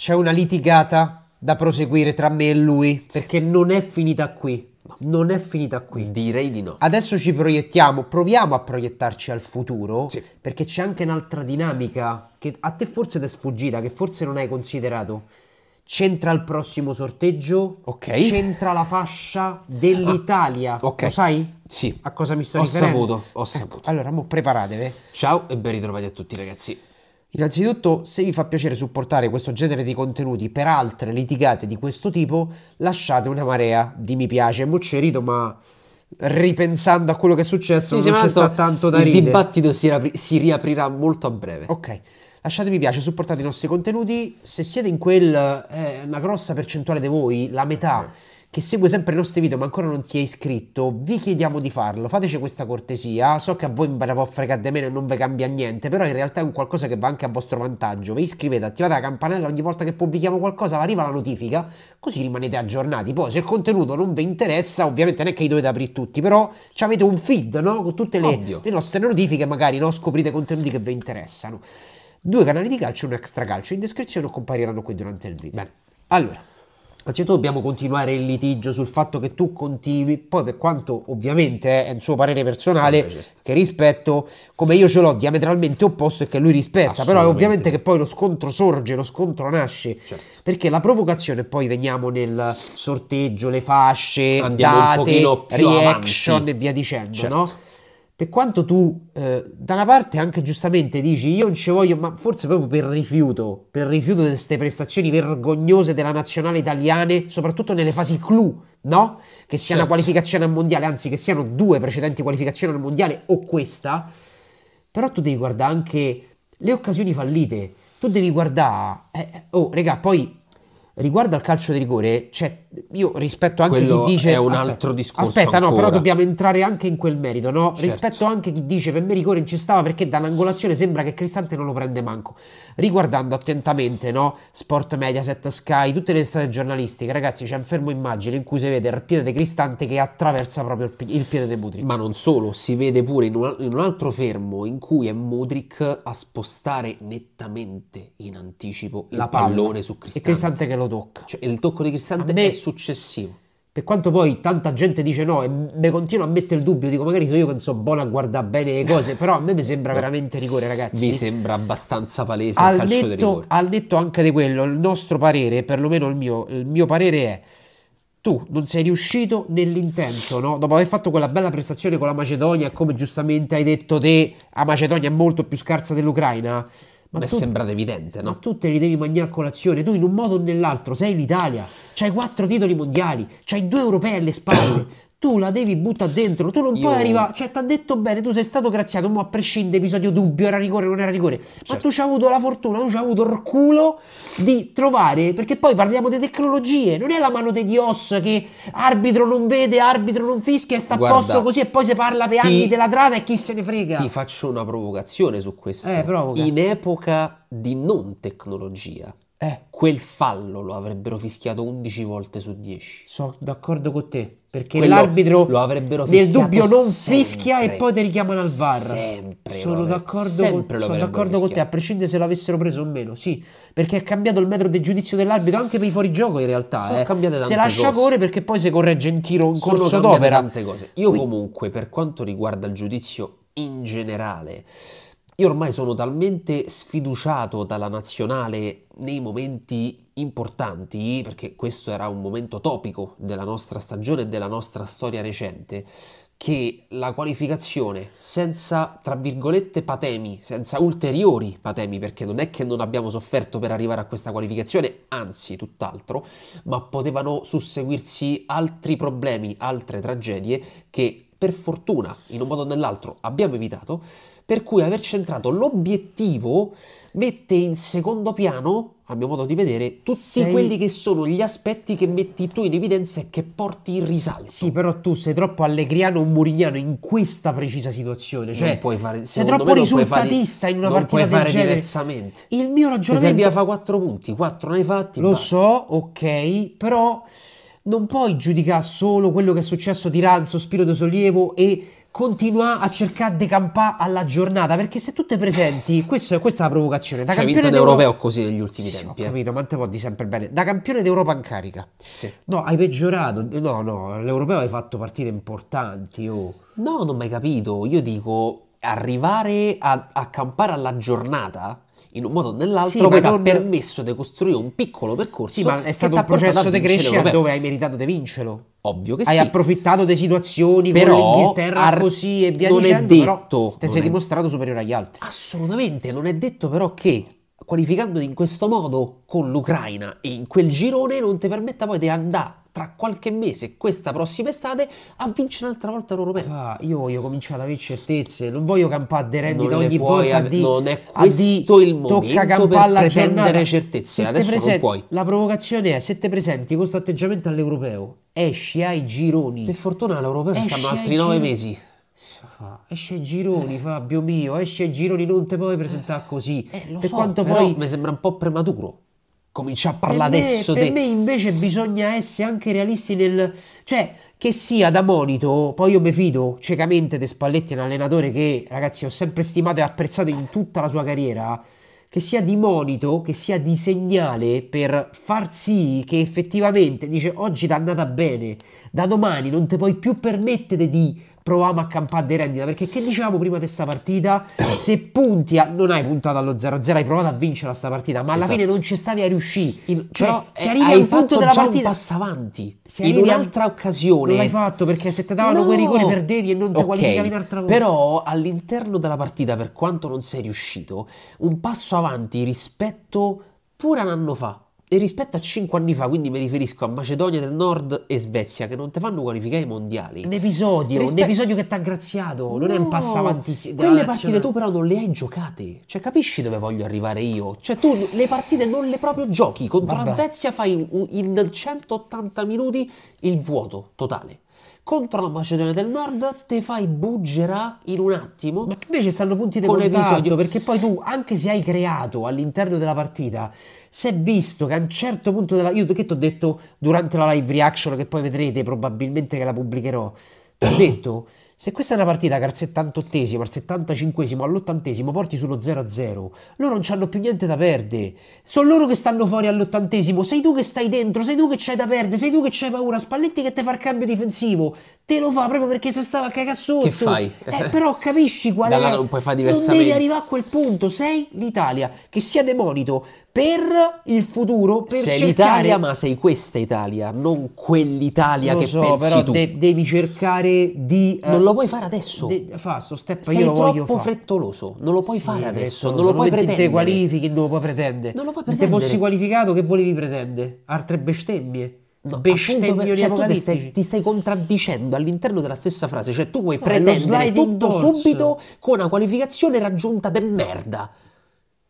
c'è una litigata da proseguire tra me e lui sì. perché non è finita qui. Non è finita qui. Direi di no. Adesso ci proiettiamo, proviamo a proiettarci al futuro sì. perché c'è anche un'altra dinamica che a te forse ti è sfuggita, che forse non hai considerato. C'entra il prossimo sorteggio, okay. c'entra la fascia dell'Italia. Ah, okay. Lo sai? Sì. A cosa mi sto ho riferendo? Saputo, ho eh, saputo. Eh, allora, mo preparatevi. Ciao e ben ritrovati a tutti ragazzi. Innanzitutto, se vi fa piacere supportare questo genere di contenuti per altre litigate di questo tipo, lasciate una marea di mi piace. Muccerito, ma ripensando a quello che è successo, sì, non c'è stato tanto da il ridere. Il dibattito si, riapri- si, riaprirà molto a breve. Ok. Lasciate piace, supportate i nostri contenuti. Se siete in quel, eh, una grossa percentuale di voi, la metà, che segue sempre i nostri video ma ancora non si è iscritto, vi chiediamo di farlo, fateci questa cortesia, so che a voi ve ne può fregare di meno e non vi cambia niente, però in realtà è un qualcosa che va anche a vostro vantaggio, vi iscrivete, attivate la campanella ogni volta che pubblichiamo qualcosa, arriva la notifica, così rimanete aggiornati, poi se il contenuto non vi interessa, ovviamente non è che li dovete aprire tutti, però avete un feed, no? Con tutte le, le nostre notifiche magari, no? Scoprite contenuti che vi interessano due canali di calcio e un extra calcio, In descrizione compariranno qui durante il video. Bene. Allora, Anzitutto dobbiamo continuare il litigio sul fatto che tu continui, poi per quanto ovviamente è il suo parere personale, no, certo. che rispetto, come io ce l'ho diametralmente opposto e che lui rispetta, però ovviamente sì. che poi lo scontro sorge, lo scontro nasce, certo. perché la provocazione poi veniamo nel sorteggio, le fasce, Andiamo date, reaction avanti. e via dicendo, certo. no? per quanto tu eh, da una parte anche giustamente dici io non ci voglio, ma forse proprio per rifiuto, per rifiuto di queste prestazioni vergognose della nazionale italiana, soprattutto nelle fasi clou, no? Che sia certo. una qualificazione al mondiale, anzi che siano due precedenti qualificazioni al mondiale o questa, però tu devi guardare anche le occasioni fallite, tu devi guardare... Eh, oh, regà, poi riguardo al calcio di rigore, c'è io rispetto anche Quello chi dice... è un aspetta, altro discorso Aspetta, ancora. no, però dobbiamo entrare anche in quel merito, no? Certo. Rispetto anche chi dice per me rigore ci stava perché dall'angolazione sembra che Cristante non lo prende manco. Riguardando attentamente, no? Sport Mediaset, Sky, tutte le state giornalistiche, ragazzi, c'è un fermo immagine in cui si vede il piede di Cristante che attraversa proprio il, il piede di Mudrick. Ma non solo, si vede pure in un, in un altro fermo in cui è Mudrick a spostare nettamente in anticipo la il palla. pallone su Cristante. E Cristante che lo tocca. Cioè, il tocco di Cristante a me, è successivo. Per quanto poi tanta gente dice no e mi continuo a mettere il dubbio, dico magari sono io che non so buono a guardare bene le cose, però a me mi sembra veramente rigore ragazzi. Mi sembra abbastanza palese al il calcio netto, di rigore. Al detto anche di quello, il nostro parere, perlomeno il mio, il mio parere è tu non sei riuscito nell'intento, no? Dopo aver fatto quella bella prestazione con la Macedonia, come giustamente hai detto te, la Macedonia è molto più scarsa dell'Ucraina, ma è sembrato evidente, no? Ma tu te li devi mangiare a colazione, tu in un modo o nell'altro sei l'Italia, c'hai quattro titoli mondiali, c'hai due europei alle spalle, tu la devi buttare dentro, tu non Io... puoi arrivare, cioè ti ha detto bene, tu sei stato graziato, ma a prescindere episodio dubbio, era rigore, non era rigore, certo. ma tu ci hai avuto la fortuna, tu ci hai avuto il culo di trovare, perché poi parliamo di tecnologie, non è la mano di Dios che arbitro non vede, arbitro non fischia e sta a posto così e poi si parla per ti... anni della trata e chi se ne frega. Ti faccio una provocazione su questo. Eh, In epoca di non tecnologia, eh. Quel fallo lo avrebbero fischiato 11 volte su 10. Sono d'accordo con te. Perché Quello l'arbitro lo avrebbero fischiato nel dubbio non sempre, fischia e poi ti richiamano al VAR. Sempre. Sono d'accordo, con, sono d'accordo con, te, a prescindere se l'avessero preso o meno. Sì, perché è cambiato il metro di giudizio dell'arbitro anche per i fuorigioco in realtà. Sono eh. cambiate tante se lascia cose. perché poi si corregge in tiro un sono corso d'opera. tante cose. Io Quindi, comunque per quanto riguarda il giudizio in generale io ormai sono talmente sfiduciato dalla nazionale nei momenti importanti, perché questo era un momento topico della nostra stagione e della nostra storia recente, che la qualificazione senza, tra virgolette, patemi, senza ulteriori patemi, perché non è che non abbiamo sofferto per arrivare a questa qualificazione, anzi tutt'altro, ma potevano susseguirsi altri problemi, altre tragedie che per fortuna, in un modo o nell'altro, abbiamo evitato per cui aver centrato l'obiettivo mette in secondo piano, a mio modo di vedere, tutti sei... quelli che sono gli aspetti che metti tu in evidenza e che porti in risalto. Sì, però tu sei troppo allegriano o murignano in questa precisa situazione. Cioè, non puoi fare, sei troppo risultatista fare, in una partita del genere. Non puoi fare diversamente. Il mio ragionamento... Se via fa quattro punti, quattro ne hai fatti, Lo basta. so, ok, però non puoi giudicare solo quello che è successo di Ranzo, Spirito Sollievo e continua a cercare di campare alla giornata perché se tu te presenti questo, questa è la provocazione da cioè, campione d'europeo così negli ultimi sì, tempi ho eh. capito eh. ma te può di sempre bene da campione d'Europa in carica sì. no hai peggiorato no no l'europeo hai fatto partite importanti oh. no non ho mai capito io dico arrivare a, a campare alla giornata in un modo o nell'altro, sì, poi ti ha non... permesso di costruire un piccolo percorso. Sì, ma è stato un processo di crescita dove hai meritato di vincerlo. Ovvio che Hai sì. Hai approfittato di situazioni però, con l'Inghilterra ar- così e via non dicendo, è detto, però sei è... dimostrato superiore agli altri. Assolutamente, non è detto però che qualificandoti in questo modo con l'Ucraina e in quel girone non ti permetta poi di andare tra qualche mese, questa prossima estate, a vincere un'altra volta l'Europeo. Ah, io voglio cominciare ad avere certezze, non voglio campare di rendita ogni volta a di, non è questo di, il momento tocca campare per pretendere certezze, adesso presenti, non puoi. La provocazione è, se te presenti questo atteggiamento all'Europeo, esci ai gironi. Per fortuna all'Europeo ci stanno altri nove mesi. Fa. Esce ai gironi, eh. Fabio mio, esce ai gironi, non te puoi presentare così. Eh, per so, quanto poi mi sembra un po' prematuro comincia a parlare per me, adesso. Per te... me invece bisogna essere anche realisti nel... Cioè, che sia da monito, poi io mi fido ciecamente di Spalletti, un allenatore che, ragazzi, ho sempre stimato e apprezzato in tutta la sua carriera, che sia di monito, che sia di segnale per far sì che effettivamente, dice, oggi ti è andata bene, da domani non ti puoi più permettere di proviamo a campare di rendita. Perché che dicevamo prima di questa partita? Se punti, a, non hai puntato allo 0-0, hai provato a vincere questa partita, ma alla esatto. fine non ci stavi a riuscire. In, cioè, Però eh, se arrivi al punto della partita, passa avanti. Se in un'altra occasione. Non l'hai fatto perché se ti davano no. quei rigori perdevi e non ti okay. qualificavi in altra volta. Però all'interno della partita, per quanto non sei riuscito, un passo avanti rispetto pure un anno fa e rispetto a 5 anni fa, quindi mi riferisco a Macedonia del Nord e Svezia, che non ti fanno qualificare i mondiali. Un episodio, Rispe- un episodio che ti ha graziato, no, non è un passo avanti. Quelle partite tu però non le hai giocate, cioè capisci dove voglio arrivare io? Cioè tu le partite non le proprio giochi, contro Vabbè. la Svezia fai in 180 minuti il vuoto totale. Contro la Macedonia del Nord te fai buggera in un attimo. Ma invece stanno punti di con contatto, episodio. perché poi tu, anche se hai creato all'interno della partita, si è visto che a un certo punto della... Io che ti ho detto durante la live reaction che poi vedrete probabilmente che la pubblicherò, ti ho detto se questa è una partita che al 78esimo, al 75esimo, all'80esimo porti sullo 0-0, loro non hanno più niente da perdere. Sono loro che stanno fuori all'ottantesimo, sei tu che stai dentro, sei tu che c'hai da perdere, sei tu che c'hai paura. Spalletti che te fa il cambio difensivo, te lo fa proprio perché se stava a cagare sotto. Che fai? Eh, eh, però capisci qual è. Non puoi fare diversamente. Non devi arrivare a quel punto, sei l'Italia, che sia demonito per il futuro, per sei cercare... l'Italia, ma sei questa Italia, non quell'Italia lo che so, pensi però tu. De- devi cercare di... Eh, lo puoi fare adesso. De, fa sto step, Sei io lo voglio fare. frettoloso, non lo puoi sì, fare adesso, non lo, puoi pretendere. te qualifichi, non lo puoi pretendere. Non lo puoi pretendere. Se fossi qualificato che volevi pretendere? Altre bestemmie? No, bestemmio per, cioè, tu stai, ti stai contraddicendo all'interno della stessa frase, cioè tu vuoi no, eh, pretendere tutto dorso. subito con una qualificazione raggiunta del merda.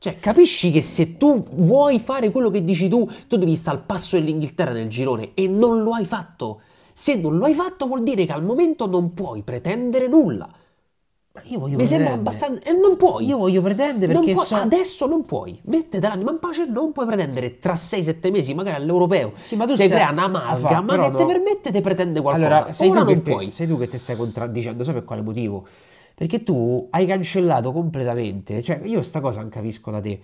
Cioè, capisci che se tu vuoi fare quello che dici tu, tu devi stare al passo dell'Inghilterra nel girone e non lo hai fatto. Se non lo hai fatto vuol dire che al momento non puoi pretendere nulla. Ma io voglio Mi pretendere. sembra abbastanza... E eh, non puoi. Io voglio pretendere perché puoi, so... Adesso non puoi. Mettete l'anima in pace, non puoi pretendere tra 6-7 mesi, magari all'europeo. Sì, ma tu si crea un'amalgama ma che no. ti permette di pretendere qualcosa. Allora, sei tu, non puoi. Te, sei tu che ti stai contraddicendo, sai per quale motivo. Perché tu hai cancellato completamente, cioè io sta cosa non capisco da te,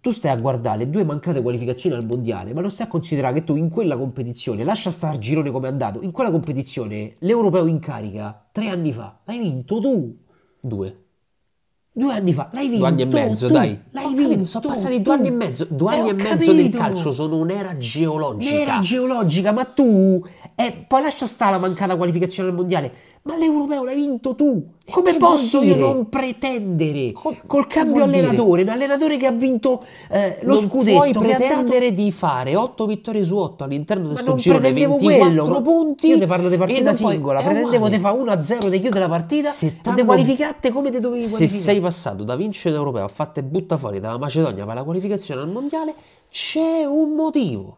tu stai a guardare due mancate qualificazioni al mondiale, ma non stai a considerare che tu in quella competizione, lascia star girone come è andato, in quella competizione l'europeo in carica tre anni fa l'hai vinto tu. Due. Due anni fa l'hai vinto. Due anni e mezzo, tu, dai. L'hai oh, vinto. Sono tu, passati due anni e mezzo. Due eh, anni e capito. mezzo del calcio sono un'era geologica. Un'era geologica, ma tu. Eh, poi lascia stare la mancata qualificazione al mondiale. Ma l'europeo l'hai vinto tu. Come posso io non pretendere Col, col cambio allenatore, un allenatore che ha vinto eh, lo non scudetto, puoi pretendere dato... di fare 8 vittorie su 8 all'interno del suo girone 24 quello, punti. Io ti parlo di partita singola, pretendevo di fare 1-0, di chiudere la partita, Se te di qualificate come ti dovevi qualificare. Se sei passato da vincere l'europeo a fatte butta fuori dalla Macedonia per la qualificazione al mondiale, c'è un motivo.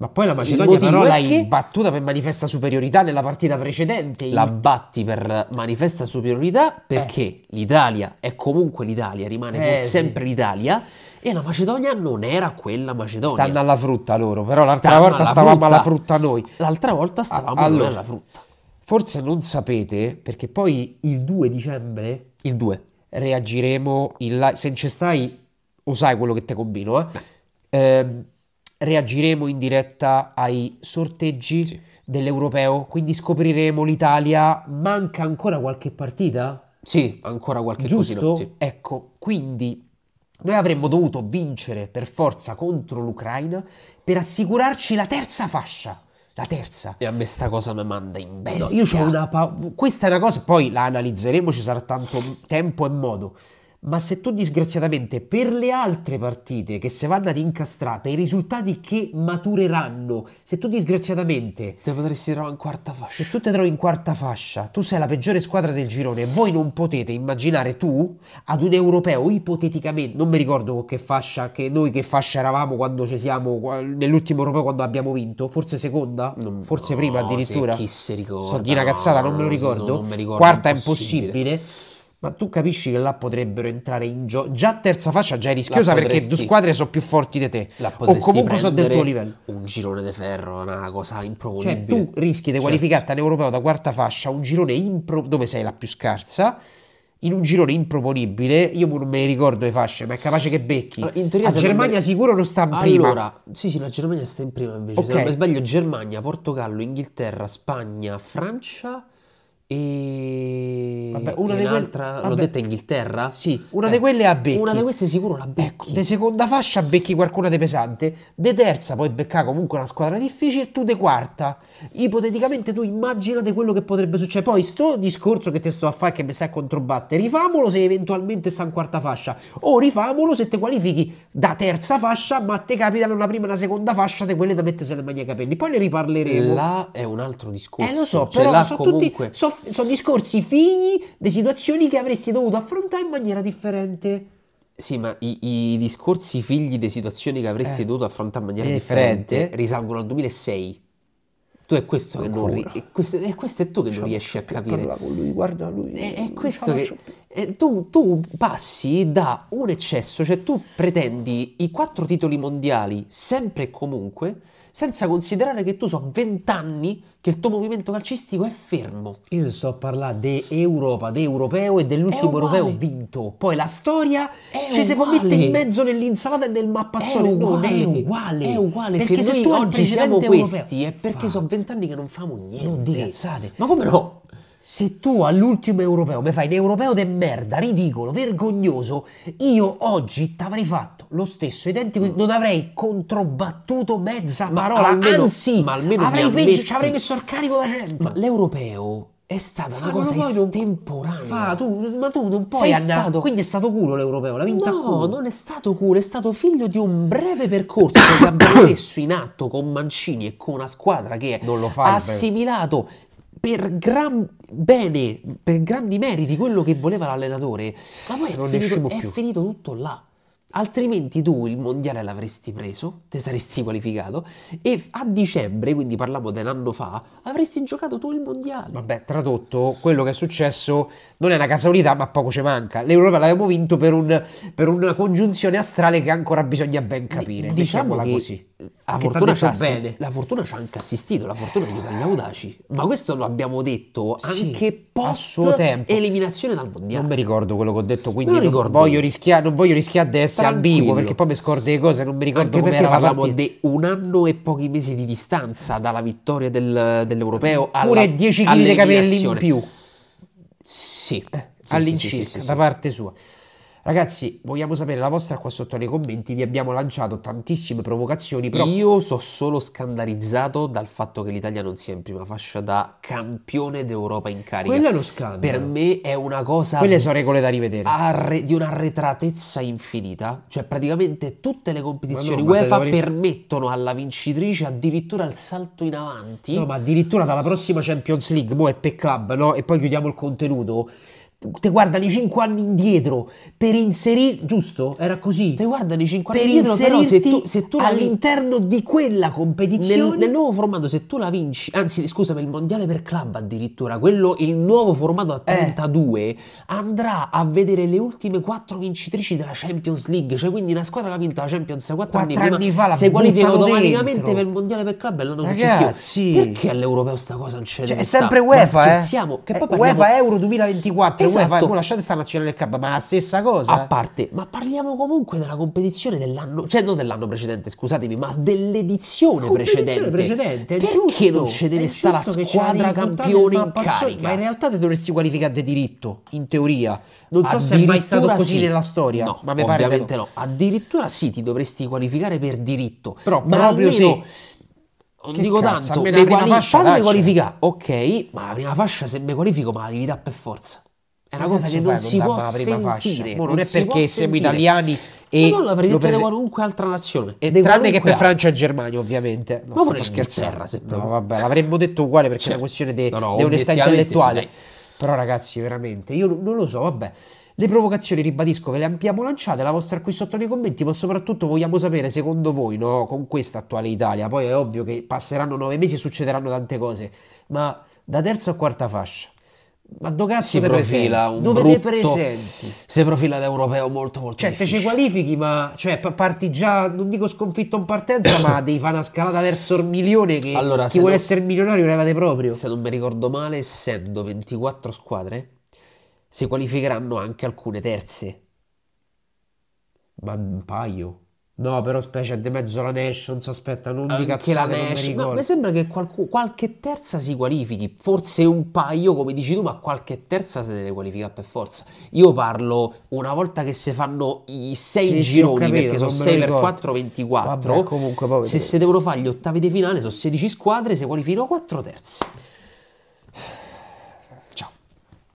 Ma poi la Macedonia però l'hai che... battuta per manifesta superiorità nella partita precedente. La batti per manifesta superiorità perché eh. l'Italia è comunque l'Italia, rimane eh, sempre sì. l'Italia e la Macedonia non era quella Macedonia. Stanno alla frutta loro, però l'altra Stanno volta alla stavamo frutta. alla frutta noi. L'altra volta stavamo allora, alla frutta. Forse non sapete perché poi il 2 dicembre, il 2, reagiremo in live. Se non ci stai, o sai quello che te combino, eh? Ehm reagiremo in diretta ai sorteggi sì. dell'Europeo, quindi scopriremo l'Italia. Manca ancora qualche partita? Sì, ancora qualche Giusto? Sì. Ecco, quindi noi avremmo dovuto vincere per forza contro l'Ucraina per assicurarci la terza fascia. La terza. E a me sta cosa mi manda in bestia. No, io ho una paura. Questa è una cosa, poi la analizzeremo, ci sarà tanto tempo e modo ma se tu disgraziatamente per le altre partite che se vanno ad incastrare, per i risultati che matureranno, se tu disgraziatamente te potresti trovare in quarta fascia. Se tu te trovi in quarta fascia, tu sei la peggiore squadra del girone voi non potete immaginare tu ad un europeo ipoteticamente, non mi ricordo che fascia che noi che fascia eravamo quando ci siamo nell'ultimo europeo quando abbiamo vinto, forse seconda, non, forse no, prima addirittura. Chi se ricorda? So di una cazzata, non me lo ricordo. No, non, mi ricordo Quarta è impossibile. impossibile ma tu capisci che là potrebbero entrare in gioco. Già terza fascia già è rischiosa perché due squadre sono più forti di te. O comunque sono del tuo livello. Un girone di ferro, è una cosa improponibile. Cioè, tu rischi di certo. qualificarti all'europeo da quarta fascia, un girone impro- dove sei la più scarsa. In un girone improponibile, io pure non me ne ricordo le fasce, ma è capace che becchi. Allora, in teoria, la Germania me... sicuro non sta in prima. Allora, sì, sì, la Germania sta in prima invece. Okay. Se non mi sbaglio, Germania, Portogallo, Inghilterra, Spagna, Francia e vabbè, una e un'altra quelli... l'ho detta Inghilterra? Sì, una eh, di quelle a becchi. Una di queste sicuro la becchi. Ecco, di seconda fascia becchi qualcuna di pesante, De terza poi becca comunque una squadra difficile, tu di quarta. Ipoteticamente tu immaginate quello che potrebbe succedere. Cioè, poi sto discorso che ti sto a fare che mi stai a controbattere, rifamolo se eventualmente sta in quarta fascia o rifamolo se ti qualifichi da terza fascia, ma te capitano una prima e una seconda fascia di quelle da mettersi le mani ai capelli. Poi ne riparleremo. Là è un altro discorso. Eh lo so, cioè, però sono comunque... tutti so sono discorsi figli di situazioni che avresti dovuto affrontare in maniera differente. Sì, ma i, i discorsi figli di situazioni che avresti eh. dovuto affrontare in maniera differente, differente risalgono al 2006. Tu è questo Ancora. che non ri- è questo, è questo è tu che non riesci a capire. con lui, guarda lui. È, è questo che tu, tu, passi da un eccesso, cioè tu pretendi i quattro titoli mondiali sempre e comunque senza considerare che tu so 20 anni che il tuo movimento calcistico è fermo. Io sto a parlare di Europa, di europeo e dell'ultimo europeo vinto. Poi la storia è ci uguale. si può mettere in mezzo nell'insalata e nel mappazzone. È uguale. è uguale. È uguale. Perché se, se tu oggi siamo questi europeo, è perché fa. sono vent'anni che non famo niente. Non di Ma come no? Se tu all'ultimo europeo mi fai un europeo de merda, ridicolo, vergognoso, io oggi t'avrei fatto lo stesso, identico, mm. non avrei controbattuto mezza ma parola, almeno, anzi, ma almeno avrei peggio, ci avrei messo al carico la 100. Ma l'europeo è stata fa, una cosa estemporanea. Fa, tu, ma tu non puoi Sei andare. Stato... Quindi è stato culo l'europeo, l'ha vinta no, culo. non è stato culo, è stato figlio di un breve percorso che abbiamo messo in atto con Mancini e con una squadra che ha assimilato per gran bene, per grandi meriti, quello che voleva l'allenatore, ma poi non è, finito, è finito tutto là. Altrimenti tu il mondiale l'avresti preso, te saresti qualificato e a dicembre, quindi parliamo di un anno fa, avresti giocato tu il mondiale. Vabbè, tradotto, quello che è successo non è una casualità, ma poco ci manca. L'Europa l'abbiamo vinto per, un, per una congiunzione astrale che ancora bisogna ben capire. Diciamo diciamola che, così. La fortuna, ci ha anche assistito, la fortuna aiuta gli audaci. Ma questo lo abbiamo detto anche sì, post tempo. eliminazione dal mondiale. Non mi ricordo quello che ho detto, quindi non, non, voglio, rischia- non voglio rischiare di essere ambiguo perché poi mi scordo le cose, non mi ricordo anche perché parliamo di un anno e pochi mesi di distanza dalla vittoria del, dell'Europeo alla Pure 10 kg di capelli in più. Sì, eh, sì all'incirca sì, sì, da parte sua. Ragazzi, vogliamo sapere la vostra qua sotto nei commenti. Vi abbiamo lanciato tantissime provocazioni, però io sono solo scandalizzato dal fatto che l'Italia non sia in prima fascia da campione d'Europa in carica. Quello è lo scandalo. Per me è una cosa... Quelle sono regole da rivedere. Arre- di un'arretratezza infinita. Cioè praticamente tutte le competizioni no, UEFA dovresti... permettono alla vincitrice addirittura il salto in avanti. No, ma addirittura dalla prossima Champions League, mo è per club, no? E poi chiudiamo il contenuto Te guarda i 5 anni indietro per inserire, giusto? Era così. Te guarda i 5 anni per indietro, però se tu, se tu all'interno di quella competizione nel, nel, nuovo formato se tu la vinci, anzi scusami, il mondiale per club addirittura, quello il nuovo formato a 32 eh. andrà a vedere le ultime 4 vincitrici della Champions League, cioè quindi una squadra che ha vinto la Champions 4, 4 anni, anni, prima, fa la si qualifica automaticamente per il mondiale per club è l'anno Ragazzi. successivo. Perché all'europeo sta cosa non c'è? Cioè, è sempre UEFA, eh? Che poi eh, UEFA Euro 2024 esatto. UEFA, lasciate stare nazionale del K, ma la stessa cosa. A parte, ma parliamo comunque della competizione dell'anno, cioè non dell'anno precedente, scusatemi, ma dell'edizione precedente. precedente Perché giusto, non ci deve stare la squadra campione in carica? Ma in realtà te dovresti qualificare di diritto, in teoria. Non so se è mai stato così sì. nella storia, no, ma mi pare ovviamente no. Addirittura sì, ti dovresti qualificare per diritto. Però ma proprio almeno, sì. Non che dico cazzo, tanto, mi quali- cioè. qualifica, ok, ma la prima fascia se mi qualifico ma la devi dare per forza. È una cosa che non si può sentire. Boh, non, non, è perché siamo italiani e no, no, detto prendete da qualunque altra nazione. E tranne qualunque... che per Francia e Germania, ovviamente. No, ma scherzare. No, vabbè, l'avremmo detto uguale perché certo. è una certo. questione di no, no, onestà intellettuale. Sì, Però ragazzi, veramente, io non lo so, vabbè. Le provocazioni, ribadisco, ve le abbiamo lanciate, la vostra qui sotto nei commenti, ma soprattutto vogliamo sapere, secondo voi, no, con questa attuale Italia, poi è ovvio che passeranno nove mesi e succederanno tante cose, ma da terza a quarta fascia, ma do cazzo si profila un dove brutto, te presenti si profila da europeo molto molto cioè difficile. te ci qualifichi ma cioè parti già non dico sconfitto in partenza ma devi fare una scalata verso il milione che allora, chi vuole non, essere milionario levate proprio se non mi ricordo male essendo 24 squadre si qualificheranno anche alcune terze ma un paio No, però specie di mezzo la Nations, aspetta, non Anche mi cazzate, la Nations. No, mi sembra che qualcu- qualche terza si qualifichi, forse un paio, come dici tu, ma qualche terza si deve qualificare per forza. Io parlo una volta che si fanno i sei sì, gironi, capito, perché sono 6 per 4, 24. Vabbè, comunque, poi se si devono fare gli ottavi di finale, sono 16 squadre, si qualificano 4 terzi.